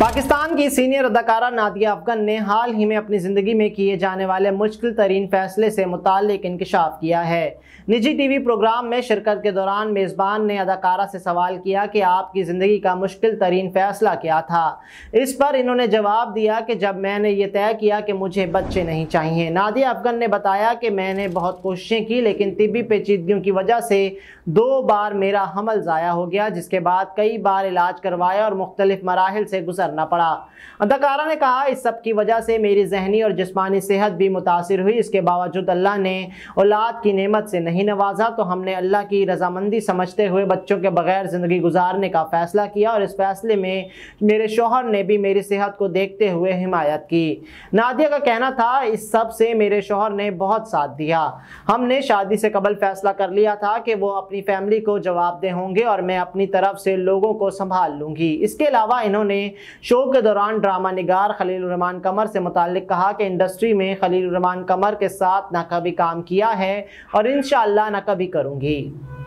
पाकिस्तान की सीनियर अदाकारा नादिया अफगन ने हाल ही में अपनी ज़िंदगी में किए जाने वाले मुश्किल तरीन फैसले से मुतल इंकशाफ किया है निजी टीवी प्रोग्राम में शिरकत के दौरान मेज़बान ने अदाकारा से सवाल किया कि आपकी ज़िंदगी का मुश्किल तरीन फैसला क्या था इस पर इन्होंने जवाब दिया कि जब मैंने ये तय किया कि मुझे बच्चे नहीं चाहिए नादिया अफगन ने बताया कि मैंने बहुत कोशिशें की लेकिन तिबी पेचीदगियों की वजह से दो बार मेरा हमल ज़ाया हो गया जिसके बाद कई बार इलाज करवाया और मुख्तलिफ मराहल से गुजर करना पड़ा अदाकारा ने कहा इस सब की वजह से मेरी जहनी और जिसमानी सेहत भी मुतासर हुई इसके बावजूद अल्लाह ने औलाद की नेमत से नहीं नवाजा तो हमने अल्लाह की रजामंदी समझते हुए बच्चों के बगैर ज़िंदगी गुजारने का फ़ैसला किया और इस फैसले में मेरे शोहर ने भी मेरी सेहत को देखते हुए हिमायत की नादिया का कहना था इस सब से मेरे शोहर ने बहुत साथ दिया हमने शादी से कबल फ़ैसला कर लिया था कि वो अपनी फैमिली को जवाबदेह होंगे और मैं अपनी तरफ से लोगों को संभाल लूँगी इसके अलावा इन्होंने शो के दौरान ड्रामा निगार खलील रहमान कमर से मुतल कहा कि इंडस्ट्री में खलील रहमान कमर के साथ ना कभी काम किया है और इन ना कभी करूँगी